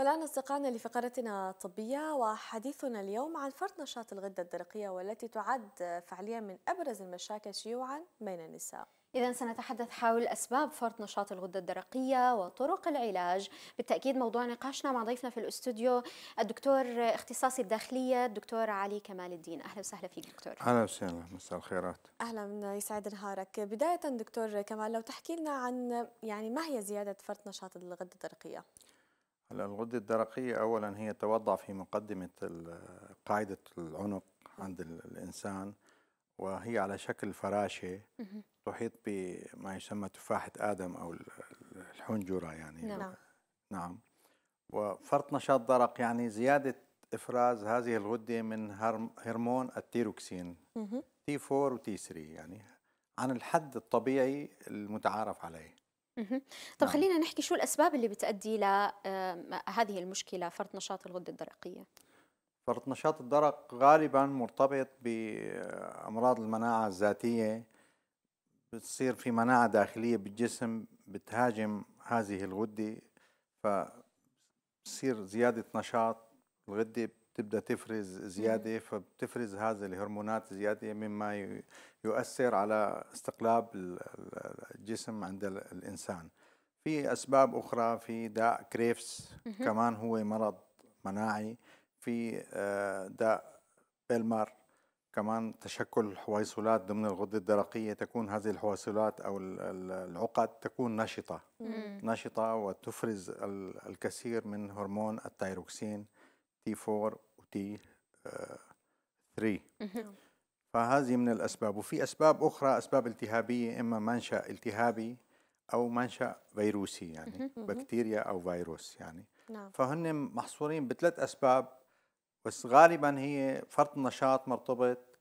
والآن أصدقائنا لفقرتنا الطبية وحديثنا اليوم عن فرط نشاط الغدة الدرقية والتي تعد فعليا من أبرز المشاكل شيوعا بين النساء إذا سنتحدث حول أسباب فرط نشاط الغدة الدرقية وطرق العلاج بالتأكيد موضوع نقاشنا مع ضيفنا في الاستوديو الدكتور اختصاصي الداخلية الدكتور علي كمال الدين أهلا وسهلا فيك دكتور أهلا وسهلا مساء الخيرات أهلا يسعد نهارك بداية دكتور كمال لو تحكي لنا عن يعني ما هي زيادة فرط نشاط الغدة الدرقية الغدة الدرقية أولا هي توضع في مقدمة قاعدة العنق عند الإنسان وهي على شكل فراشة تحيط بما يسمى تفاحة آدم أو الحنجرة يعني نعم نعم وفرط نشاط درق يعني زيادة إفراز هذه الغدة من هرمون التيروكسين تي 4 وتي 3 يعني عن الحد الطبيعي المتعارف عليه طب نعم. خلينا نحكي شو الأسباب اللي بتؤدي لهذه المشكلة فرط نشاط الغدة الدرقية فرط نشاط الدرق غالبا مرتبط بأمراض المناعة الذاتية بتصير في مناعة داخلية بالجسم بتهاجم هذه الغدة فبتصير زيادة نشاط الغدة تبدا تفرز زياده فبتفرز هذه الهرمونات زياده مما يؤثر على استقلاب الجسم عند الانسان في اسباب اخرى في داء كريفس كمان هو مرض مناعي في آه، داء بيلمر كمان تشكل حويصلات ضمن الغدة الدرقية تكون هذه الحويصلات أو العقد تكون نشطة نشطة وتفرز الكثير من هرمون التيروكسين تي 4 تي 3 آه، فهذه من الأسباب وفي أسباب أخرى أسباب التهابية إما منشأ التهابي أو منشأ فيروسي يعني بكتيريا أو فيروس يعني نعم. فهن محصورين بثلاث أسباب بس غالبا هي فرط نشاط مرتبط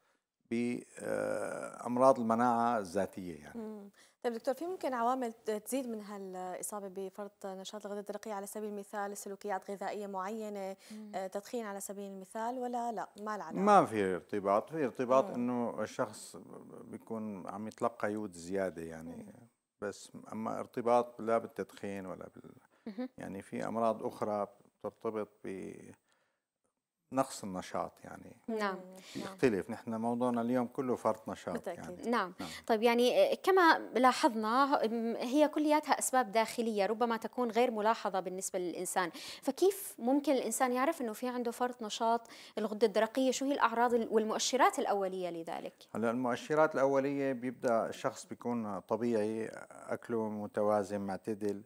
بامراض المناعه الذاتيه يعني مم. طيب دكتور في ممكن عوامل تزيد من هالاصابه بفرط نشاط الغده الدرقيه على سبيل المثال سلوكيات غذائيه معينه مم. آه، تدخين على سبيل المثال ولا لا ما العلاقه ما في ارتباط في ارتباط مم. انه الشخص بيكون عم يتلقى يود زياده يعني مم. بس اما ارتباط لا بالتدخين ولا بال يعني في امراض اخرى بترتبط ب نقص النشاط يعني نعم،, نعم يختلف نحن موضوعنا اليوم كله فرط نشاط يعني نعم. نعم طيب يعني آه، كما لاحظنا هي كلياتها اسباب داخليه ربما تكون غير ملاحظه بالنسبه للانسان فكيف ممكن الانسان يعرف انه في عنده فرط نشاط الغده الدرقيه شو هي الاعراض والمؤشرات الاوليه لذلك هلا المؤشرات الاوليه بيبدا الشخص بيكون طبيعي اكله متوازن معتدل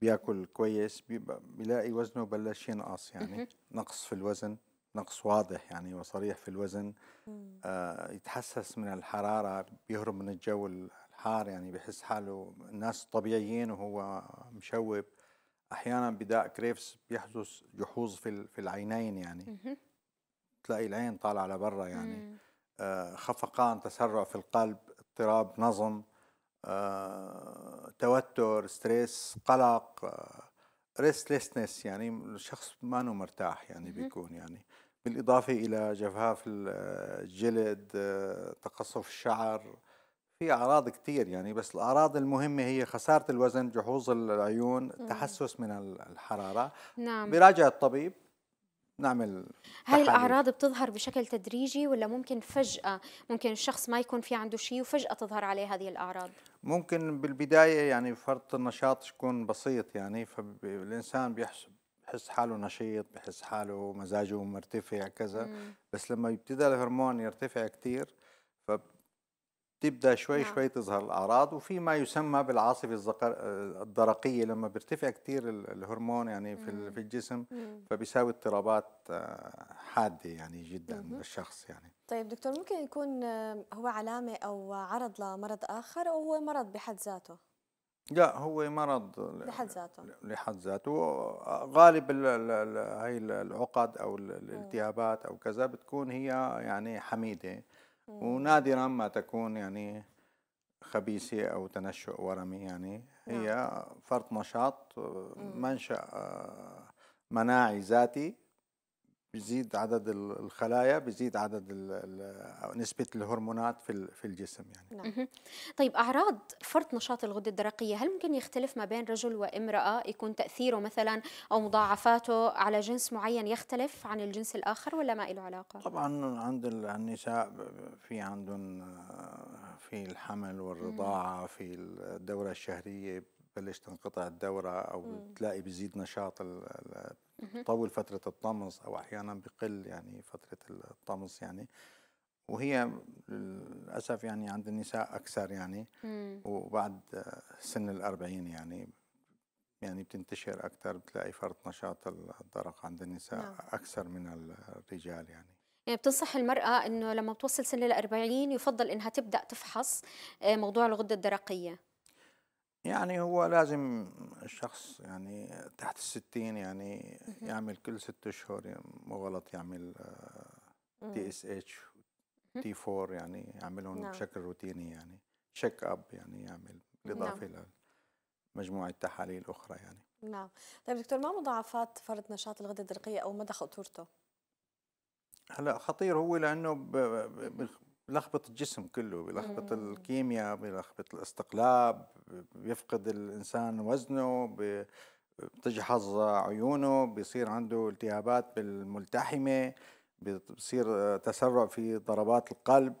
بياكل كويس بيلاقي وزنه بلش ينقص يعني نقص في الوزن نقص واضح يعني وصريح في الوزن آه يتحسس من الحرارة بيهرب من الجو الحار يعني بحس حاله الناس طبيعيين وهو مشوب أحيانا بداء كريفس بيحدث جحوظ في في العينين يعني تلاقي العين طالعة لبرا يعني آه خفقان تسرع في القلب اضطراب نظم آه، توتر ستريس قلق ريستلسنس آه، يعني الشخص ما انه مرتاح يعني بيكون يعني بالاضافه الى جفاف الجلد آه، تقصف الشعر في اعراض كثير يعني بس الاعراض المهمه هي خساره الوزن جحوظ العيون تحسس من الحراره نعم براجع الطبيب نعمل هل الاعراض بتظهر بشكل تدريجي ولا ممكن فجاه ممكن الشخص ما يكون في عنده شيء وفجاه تظهر عليه هذه الاعراض ممكن بالبداية يعني فرط النشاط يكون بسيط يعني فالإنسان بيحس بحس حاله نشيط بحس حاله مزاجه مرتفع كذا مم. بس لما يبتدى الهرمون يرتفع كثير فبتبدا شوي نعم. شوي تظهر الاعراض وفي ما يسمى بالعاصفه الزقر... الدرقيه لما بيرتفع كثير الهرمون يعني في مم. الجسم مم. فبيساوي اضطرابات آه، حاده يعني جدا مم. للشخص يعني طيب دكتور ممكن يكون آه، هو علامة أو عرض لمرض آخر أو هو مرض بحد ذاته؟ لا هو مرض لحد ذاته لحد ذاته غالب هاي العقد أو الالتهابات أو كذا بتكون هي يعني حميدة ونادرا ما تكون يعني خبيثة أو تنشؤ ورمي يعني هي نعم. فرط نشاط آه، منشأ آه، مناعي ذاتي بيزيد عدد الخلايا بيزيد عدد نسبة الهرمونات في في الجسم يعني نعم. طيب أعراض فرط نشاط الغدة الدرقية هل ممكن يختلف ما بين رجل وامرأة يكون تأثيره مثلا أو مضاعفاته على جنس معين يختلف عن الجنس الآخر ولا ما له علاقة؟ طبعا عند النساء في عندهم آه، في الحمل والرضاعة في الدورة الشهرية بلش تنقطع الدورة أو بتلاقي تلاقي بيزيد نشاط تطول فترة الطمس أو أحيانا بقل يعني فترة الطمس يعني وهي للأسف يعني عند النساء أكثر يعني وبعد سن الأربعين يعني يعني بتنتشر أكثر بتلاقي فرط نشاط الدرق عند النساء نعم. أكثر من الرجال يعني يعني بتنصح المرأة أنه لما بتوصل سن الأربعين يفضل أنها تبدأ تفحص آه، موضوع الغدة الدرقية يعني هو لازم الشخص يعني تحت الستين يعني يعمل كل ست اشهر مو غلط يعمل تي اس اتش تي 4 يعني يعملهم نعم. بشكل روتيني يعني تشيك اب يعني يعمل نعم. بالاضافه نعم. لمجموعه تحاليل اخرى يعني نعم طيب دكتور ما مضاعفات فرط نشاط الغده الدرقيه او مدى خطورته؟ هلا خطير هو لانه بلخبط الجسم كله بلخبط الكيمياء بلخبط الاستقلاب بيفقد الانسان وزنه بتجحظ عيونه بيصير عنده التهابات بالملتحمه بيصير آه، تسرع في ضربات القلب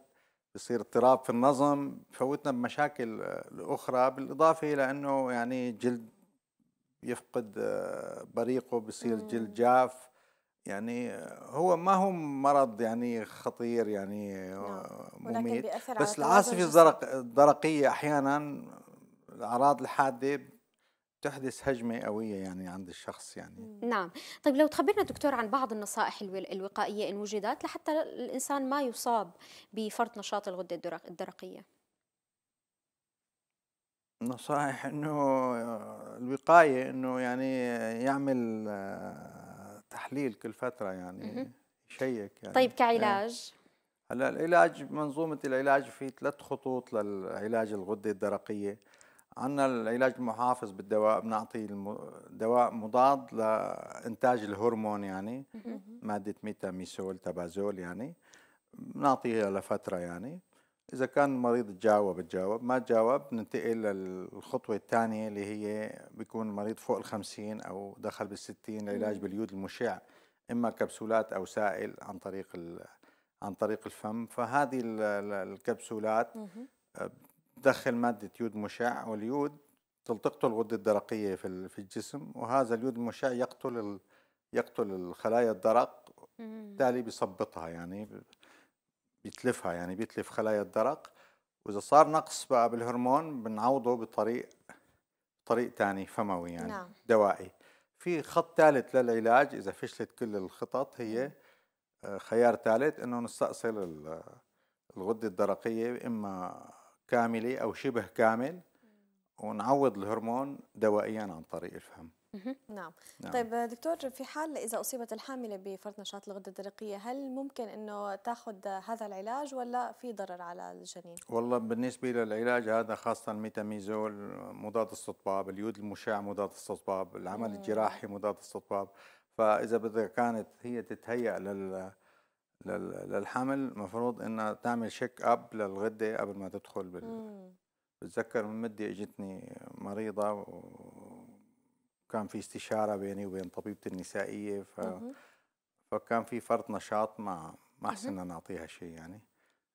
بيصير اضطراب في النظم فوتنا بمشاكل آه، اخرى بالاضافه الى انه يعني جلد يفقد آه، بريقه بصير جلد جاف يعني هو ما هو مرض يعني خطير يعني آه، نعم. مميت بس العاصفه الزرق الدرقيه احيانا الاعراض الحاده تحدث هجمة قوية يعني عند الشخص يعني نعم طيب لو تخبرنا دكتور عن بعض النصائح الوقائية إن وجدت لحتى الإنسان ما يصاب بفرط نشاط الغدة الدرقية نصائح إنه آه، الوقاية إنه يعني يعمل آه، تحليل كل فتره يعني يشيك يعني طيب إيه. كعلاج هلا العلاج منظومه العلاج في ثلاث خطوط للعلاج الغده الدرقيه عندنا العلاج المحافظ بالدواء بنعطي دواء مضاد لانتاج الهرمون يعني ماده ميتاميسول تبازول يعني بنعطيها لفتره يعني إذا كان المريض تجاوب تجاوب ما تجاوب ننتقل للخطوة الثانية اللي هي بيكون المريض فوق الخمسين أو دخل بالستين لعلاج باليود المشع إما كبسولات أو سائل عن طريق عن طريق الفم فهذه الكبسولات تدخل مادة يود مشع واليود تلتقطه الغدة الدرقية في في الجسم وهذا اليود المشع يقتل يقتل الخلايا الدرق بالتالي بيصبطها يعني بيتلفها يعني بيتلف خلايا الدرق واذا صار نقص بقى بالهرمون بنعوضه بطريق طريق ثاني فموي يعني نعم. دوائي في خط ثالث للعلاج اذا فشلت كل الخطط هي آه، خيار ثالث انه نستأصل الغده الدرقيه اما كامله او شبه كامل ونعوض الهرمون دوائيا عن طريق الفم نعم. نعم طيب دكتور في حال إذا أصيبت الحاملة بفرط نشاط الغدة الدرقية هل ممكن أنه تأخذ هذا العلاج ولا في ضرر على الجنين؟ والله بالنسبة للعلاج هذا خاصة الميتاميزول مضاد استطباب اليود المشع مضاد استطباب العمل الجراحي مضاد استطباب فإذا بدها كانت هي تتهيأ لل للحمل مفروض انها تعمل شيك اب للغده قبل ما تدخل بال... بتذكر من مده اجتني مريضه و... وكان في استشاره بيني وبين طبيبتي النسائيه ف فكان في فرط نشاط ما ما احسن نعطيها شيء يعني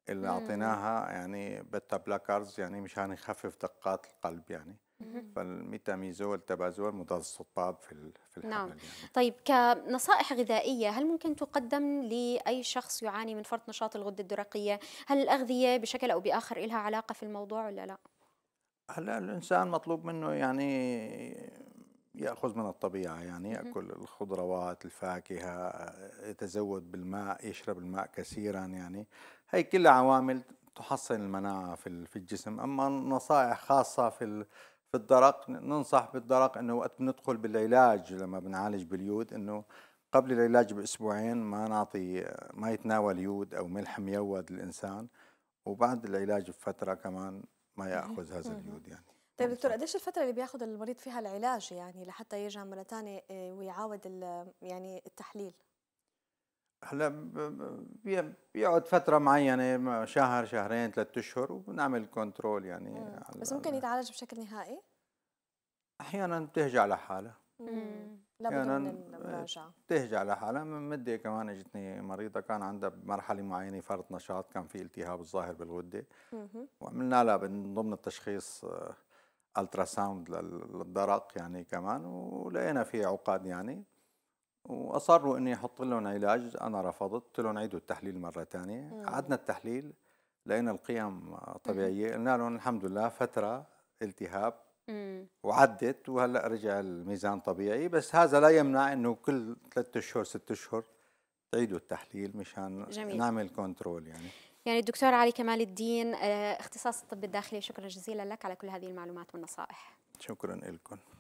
اللي اعطيناها يعني بتا بلاكارز يعني مشان يخفف دقات القلب يعني فالميتاميزول تبازول مضاد الصباب في في الحمل نعم. يعني. طيب كنصائح غذائيه هل ممكن تقدم لاي شخص يعاني من فرط نشاط الغده الدرقيه هل الاغذيه بشكل او باخر لها علاقه في الموضوع ولا لا هلا الانسان مطلوب منه يعني ياخذ من الطبيعه يعني ياكل الخضروات الفاكهه يتزود بالماء يشرب الماء كثيرا يعني هي كلها عوامل تحسن المناعه في في الجسم اما نصائح خاصه في في الدرق ننصح بالدرق انه وقت بندخل بالعلاج لما بنعالج باليود انه قبل العلاج باسبوعين ما نعطي ما يتناول يود او ملح ميود الانسان وبعد العلاج بفتره كمان ما ياخذ هذا اليود يعني طيب دكتور قديش الفترة اللي بياخذ المريض فيها العلاج يعني لحتى يرجع مرة ثانية آه، ويعاود يعني التحليل؟ هلا بيقعد فترة معينة شهر شهرين ثلاثة أشهر وبنعمل كنترول يعني مم. على بس ممكن يتعالج بشكل نهائي؟ أحيانا بتهجع لحالها لابد من المراجعة بتهجع لحالها من مدة كمان اجتني مريضة كان عندها بمرحلة معينة فرط نشاط كان في التهاب الظاهر بالغدة وعملنا لها من ضمن التشخيص آه، الترا ساوند للدرق يعني كمان ولقينا فيه عقاد يعني واصروا اني احط لهم علاج انا رفضت قلت لهم عيدوا التحليل مره ثانيه قعدنا التحليل لقينا القيم طبيعيه قلنا لهم الحمد لله فتره التهاب وعدت وهلا رجع الميزان طبيعي بس هذا لا يمنع انه كل ثلاثة اشهر ست اشهر تعيدوا التحليل مشان جميل. نعمل كنترول يعني يعني الدكتور علي كمال الدين آه، اختصاص الطب الداخلي شكرا جزيلا لك على كل هذه المعلومات والنصائح شكرا لكم